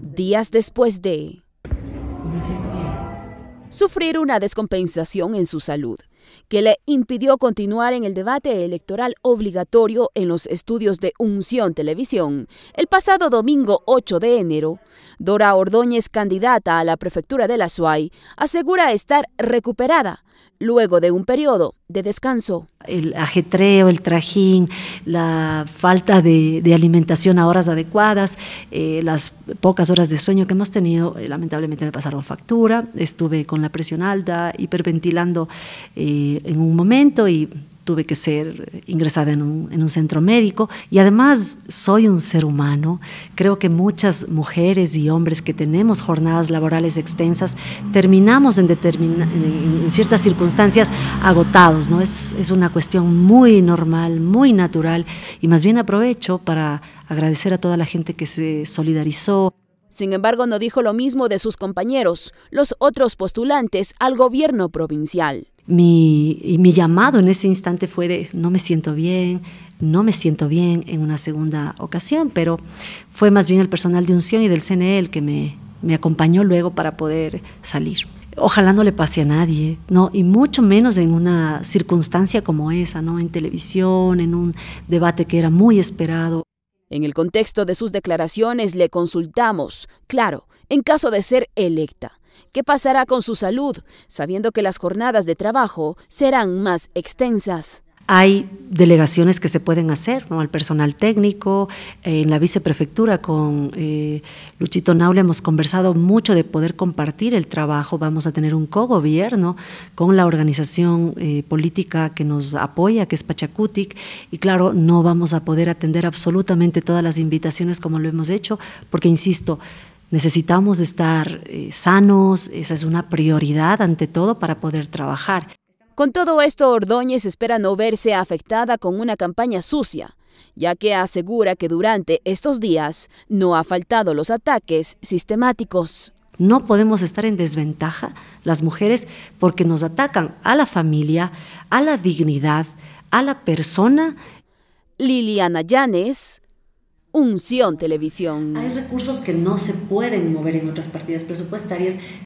Días después de sufrir una descompensación en su salud que le impidió continuar en el debate electoral obligatorio en los estudios de Unción Televisión. El pasado domingo 8 de enero, Dora Ordóñez, candidata a la prefectura de la SUAY, asegura estar recuperada luego de un periodo de descanso. El ajetreo, el trajín, la falta de, alimentación a horas adecuadas, eh, las pocas horas de sueño que hemos tenido, eh, lamentablemente me pasaron factura, estuve con la presión alta, hiperventilando eh, en un momento y tuve que ser ingresada en un, centro médico y además soy un ser humano. Creo que muchas mujeres y hombres que tenemos jornadas laborales extensas terminamos en, ciertas circunstancias agotados. ¿no? Es, es una cuestión muy normal, muy natural y más bien aprovecho para agradecer a toda la gente que se solidarizó. Sin embargo, no dijo lo mismo de sus compañeros, los otros postulantes al gobierno provincial mi, y mi llamado en ese instante fue de no me siento bien, no me siento bien en una segunda ocasión, pero fue más bien el personal de unción y del CNL e que me, me acompañó luego para poder salir. Ojalá no le pase a nadie, ¿no? Y mucho menos en una circunstancia como esa, ¿no? En televisión, en un debate que era muy esperado. En el contexto de sus declaraciones le consultamos, claro, en caso de ser electa, ¿Qué pasará con su salud, sabiendo que las jornadas de trabajo serán más extensas? Hay delegaciones que se pueden hacer, ¿no? Al personal técnico, eh, en la viceprefectura con eh, Luchito Naule hemos conversado mucho de poder compartir el trabajo. Vamos a tener un cogobierno con la organización eh, política que nos apoya, que es Pachacutic, y claro, no vamos a poder atender absolutamente todas las invitaciones como lo hemos hecho, porque insisto, Necesitamos estar eh, sanos, esa es una prioridad ante todo para poder trabajar. Con todo esto, Ordóñez espera no verse afectada con una campaña sucia, ya que asegura que durante estos días no ha faltado los ataques sistemáticos. No podemos estar en desventaja las mujeres porque nos atacan a la familia, a la dignidad, a la persona. Liliana Llanes, Unción Televisión. Hay recursos que no se pueden mover en otras partidas presupuestarias